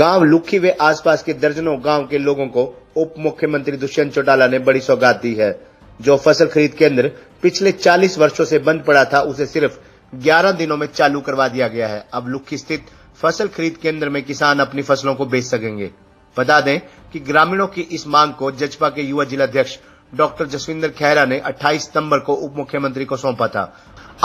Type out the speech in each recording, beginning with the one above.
गांव लुखी वे आसपास के दर्जनों गांव के लोगों को उप मुख्यमंत्री दुष्यंत चौटाला ने बड़ी सौगात दी है जो फसल खरीद केंद्र पिछले 40 वर्षों से बंद पड़ा था उसे सिर्फ 11 दिनों में चालू करवा दिया गया है अब लुखी स्थित फसल खरीद केंद्र में किसान अपनी फसलों को बेच सकेंगे बता दें कि ग्रामीणों की इस मांग को जजपा के युवा जिलाध्यक्ष डॉक्टर जसविंदर खैरा ने 28 सितंबर को उप मुख्यमंत्री को सौंपा था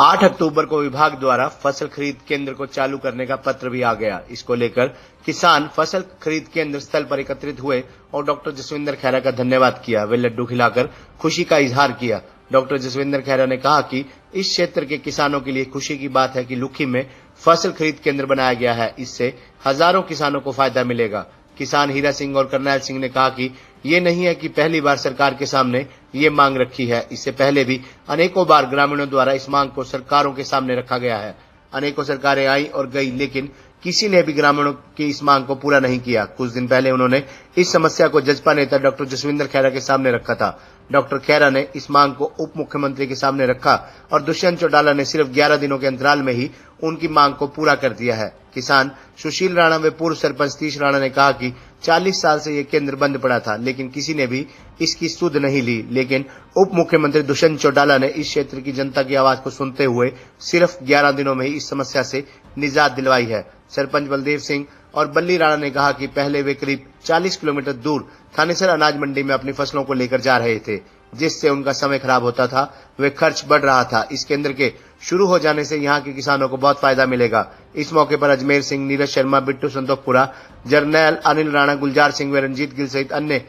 8 अक्टूबर को विभाग द्वारा फसल खरीद केंद्र को चालू करने का पत्र भी आ गया इसको लेकर किसान फसल खरीद केंद्र स्थल पर एकत्रित हुए और डॉक्टर जसविंदर खैरा का धन्यवाद किया वे लड्डू खिलाकर खुशी का इजहार किया डॉक्टर जसविंदर खैरा ने कहा कि इस क्षेत्र के किसानों के लिए खुशी की बात है कि लुखी में फसल खरीद केंद्र बनाया गया है इससे हजारों किसानों को फायदा मिलेगा किसान हीरा सिंह और करनाल सिंह ने कहा कि ये नहीं है कि पहली बार सरकार के सामने ये मांग रखी है इससे पहले भी अनेकों बार ग्रामीणों द्वारा इस मांग को सरकारों के सामने रखा गया है अनेकों सरकारें आई और गई लेकिन किसी ने भी ग्रामीणों की इस मांग को पूरा नहीं किया कुछ दिन पहले उन्होंने इस समस्या को जजपा नेता डॉक्टर जसविंदर खैरा के सामने रखा था डॉक्टर खैरा ने इस मांग को उप मुख्यमंत्री के सामने रखा और दुष्यंत चौटाला ने सिर्फ 11 दिनों के अंतराल में ही उनकी मांग को पूरा कर दिया है किसान सुशील राणा व पूर्व सरपंच तीश राणा ने कहा कि 40 साल से ये केंद्र बंद पड़ा था लेकिन किसी ने भी इसकी सुध नहीं ली लेकिन उप मुख्यमंत्री दुष्यंत चौटाला ने इस क्षेत्र की जनता की आवाज को सुनते हुए सिर्फ 11 दिनों में ही इस समस्या से निजात दिलवाई है सरपंच बलदेव सिंह और बल्ली राणा ने कहा कि पहले वे करीब 40 किलोमीटर दूर थानेसर अनाज मंडी में अपनी फसलों को लेकर जा रहे थे जिससे उनका समय खराब होता था वे खर्च बढ़ रहा था इस केंद्र के शुरू हो जाने से यहाँ के किसानों को बहुत फायदा मिलेगा इस मौके पर अजमेर सिंह नीरज शर्मा बिट्टू संतोखपुरा जर्नैल अनिल राणा गुलजार सिंह व रंजीत गिल सहित अन्य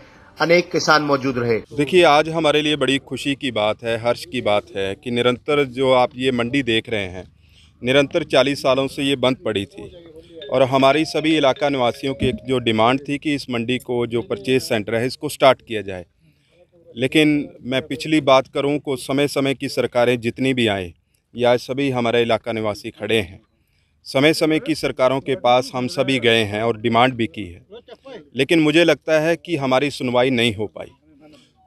अनेक किसान मौजूद रहे देखिए आज हमारे लिए बड़ी खुशी की बात है हर्ष की बात है कि निरंतर जो आप ये मंडी देख रहे हैं निरंतर 40 सालों से ये बंद पड़ी थी और हमारी सभी इलाका निवासियों की एक जो डिमांड थी कि इस मंडी को जो परचेज सेंटर है इसको स्टार्ट किया जाए लेकिन मैं पिछली बात करूं को समय समय की सरकारें जितनी भी आएँ या सभी हमारे इलाका निवासी खड़े हैं समय समय की सरकारों के पास हम सभी गए हैं और डिमांड भी की है लेकिन मुझे लगता है कि हमारी सुनवाई नहीं हो पाई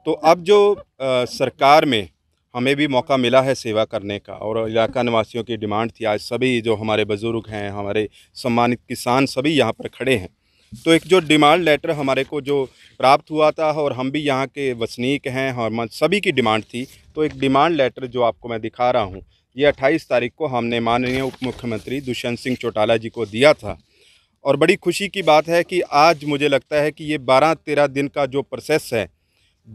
तो अब जो आ, सरकार में हमें भी मौका मिला है सेवा करने का और इलाका निवासियों की डिमांड थी आज सभी जो हमारे बुज़ुर्ग हैं हमारे सम्मानित किसान सभी यहाँ पर खड़े हैं तो एक जो डिमांड लेटर हमारे को जो प्राप्त हुआ था और हम भी यहाँ के वसनीक हैं हम सभी की डिमांड थी तो एक डिमांड लेटर जो आपको मैं दिखा रहा हूँ ये 28 तारीख को हमने माननीय उप मुख्यमंत्री दुष्यंत सिंह चौटाला जी को दिया था और बड़ी खुशी की बात है कि आज मुझे लगता है कि ये बारह तेरह दिन का जो प्रोसेस है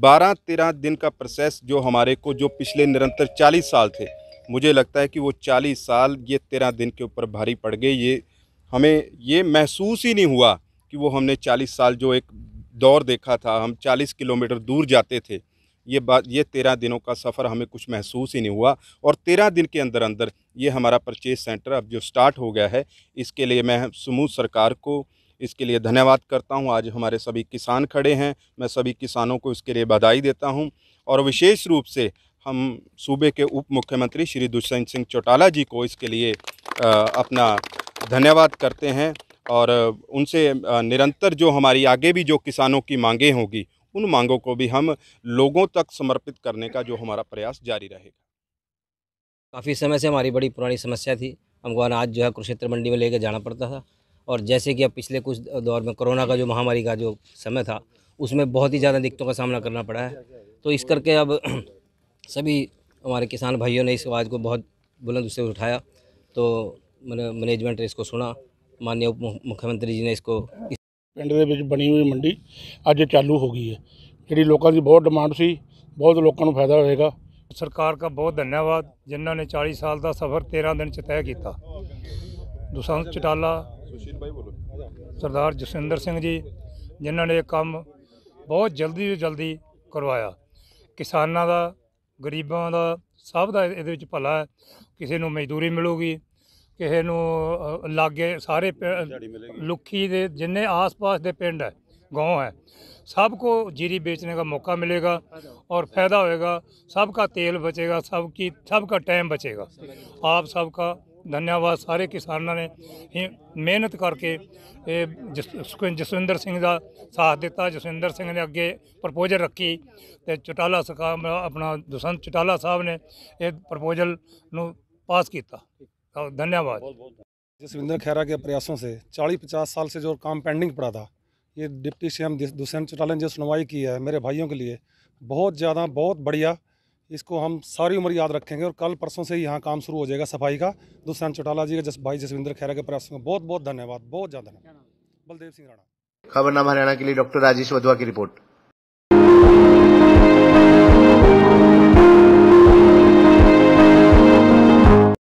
बारह तेरह दिन का प्रोसेस जो हमारे को जो पिछले निरंतर चालीस साल थे मुझे लगता है कि वो चालीस साल ये तेरह दिन के ऊपर भारी पड़ गए ये हमें ये महसूस ही नहीं हुआ कि वो हमने 40 साल जो एक दौर देखा था हम 40 किलोमीटर दूर जाते थे ये बात ये तेरह दिनों का सफ़र हमें कुछ महसूस ही नहीं हुआ और तेरह दिन के अंदर अंदर ये हमारा परचेज सेंटर अब जो स्टार्ट हो गया है इसके लिए मैं समूह सरकार को इसके लिए धन्यवाद करता हूँ आज हमारे सभी किसान खड़े हैं मैं सभी किसानों को इसके लिए बधाई देता हूँ और विशेष रूप से हम सूबे के उप मुख्यमंत्री श्री दुष्यंत सिंह चौटाला जी को इसके लिए अपना धन्यवाद करते हैं और उनसे निरंतर जो हमारी आगे भी जो किसानों की मांगें होगी उन मांगों को भी हम लोगों तक समर्पित करने का जो हमारा प्रयास जारी रहेगा काफ़ी समय से हमारी बड़ी पुरानी समस्या थी हमको अनाज जो है कुरुक्षेत्र मंडी में लेके जाना पड़ता था और जैसे कि अब पिछले कुछ दौर में कोरोना का जो महामारी का जो समय था उसमें बहुत ही ज़्यादा दिक्कतों का सामना करना पड़ा है तो इस करके अब सभी हमारे किसान भाइयों ने इस आवाज़ को बहुत बुलंद उससे उठाया तो मैंने मैनेजमेंट ने इसको सुना ਮਾਨਯ ਮੁੱਖ ਮੰਤਰੀ ਜੀ ਨੇ ਇਸਕੋ ਪਿੰਡ ਦੇ ਵਿੱਚ ਬਣੀ ਹੋਈ ਮੰਡੀ ਅੱਜ ਚਾਲੂ ਹੋ ਗਈ ਹੈ ਜਿਹੜੀ ਲੋਕਾਂ ਦੀ ਬਹੁਤ ਡਿਮਾਂਡ ਸੀ ਬਹੁਤ ਲੋਕਾਂ ਨੂੰ ਫਾਇਦਾ ਹੋਏਗਾ ਸਰਕਾਰ ਦਾ ਬਹੁਤ ਧੰਨਵਾਦ ਜਿਨ੍ਹਾਂ ਨੇ 40 ਸਾਲ ਦਾ ਸਫ਼ਰ 13 ਦਿਨ ਚ ਤੈਅ ਕੀਤਾ ਦੁਸੰਤ ਚਟਾਲਾ ਸਰਦਾਰ ਜਸਿੰਦਰ ਸਿੰਘ ਜੀ ਜਿਨ੍ਹਾਂ ਨੇ ਇਹ ਕੰਮ ਬਹੁਤ ਜਲਦੀ ਤੋਂ ਜਲਦੀ ਕਰਵਾਇਆ ਕਿਸਾਨਾਂ ਦਾ ਗਰੀਬਾਂ ਦਾ ਸਭ ਦਾ ਇਹਦੇ ਵਿੱਚ ਭਲਾ ਹੈ ਕਿਸੇ ਨੂੰ ਮਜ਼ਦੂਰੀ ਮਿਲੂਗੀ ਕਿਸੇ ਨੂੰ ਲਾਗੇ ਸਾਰੇ ਲੁਖੀ ਦੇ ਜਿੰਨੇ ਆਸ-ਪਾਸ ਦੇ ਪਿੰਡ ਹੈ ਸਭ ਕੋ ਜੀਰੀ ਵੇਚਣ ਦਾ ਮੌਕਾ ਮਿਲੇਗਾ ਔਰ ਫਾਇਦਾ ਹੋਏਗਾ ਸਭ ਦਾ ਤੇਲ ਬਚੇਗਾ ਸਭ ਕੀ ਸਭ ਦਾ ਟਾਈਮ ਬਚੇਗਾ ਆਪ ਸਭ ਦਾ ਧੰਨਵਾਦ ਸਾਰੇ ਕਿਸਾਨਾਂ ਨੇ ਇਹ ਮਿਹਨਤ ਕਰਕੇ ਇਹ ਜਸ- ਜਸਵਿੰਦਰ ਸਿੰਘ ਦਾ ਸਾਥ ਦਿੱਤਾ ਜਸਵਿੰਦਰ ਸਿੰਘ ਨੇ ਅੱਗੇ ਪ੍ਰਪੋਜ਼ਲ ਰੱਖੀ ਤੇ ਚਟਾਲਾ ਸਕਾ ਆਪਣਾ ਦੁਸੰਤ ਚਟਾਲਾ ਸਾਹਿਬ ਨੇ ਇਹ ਪ੍ਰਪੋਜ਼ਲ ਨੂੰ ਪਾਸ ਕੀਤਾ और धन्यवाद जसविंदर खैरा के प्रयासों से चालीस पचास साल से जो काम पेंडिंग पड़ा था ये deputy C M Dushyant Chautala ने जो सुनवाई की है मेरे भाइयों के लिए बहुत ज़्यादा बहुत बढ़िया इसको हम सारी उम्र याद रखेंगे और कल परसों से यहाँ काम शुरू हो जाएगा सफाई का दुष्यंत चौटाला जी का जस भाई जसविंदर खैरा के प्रयासों में बहुत बहुत धन्यवाद बहुत ज़्यादा धन्यवाद बलदेव सिंह राणा खबरनामा हरियाणा के लिए डॉक्टर राजेश वधवा की रिपोर्ट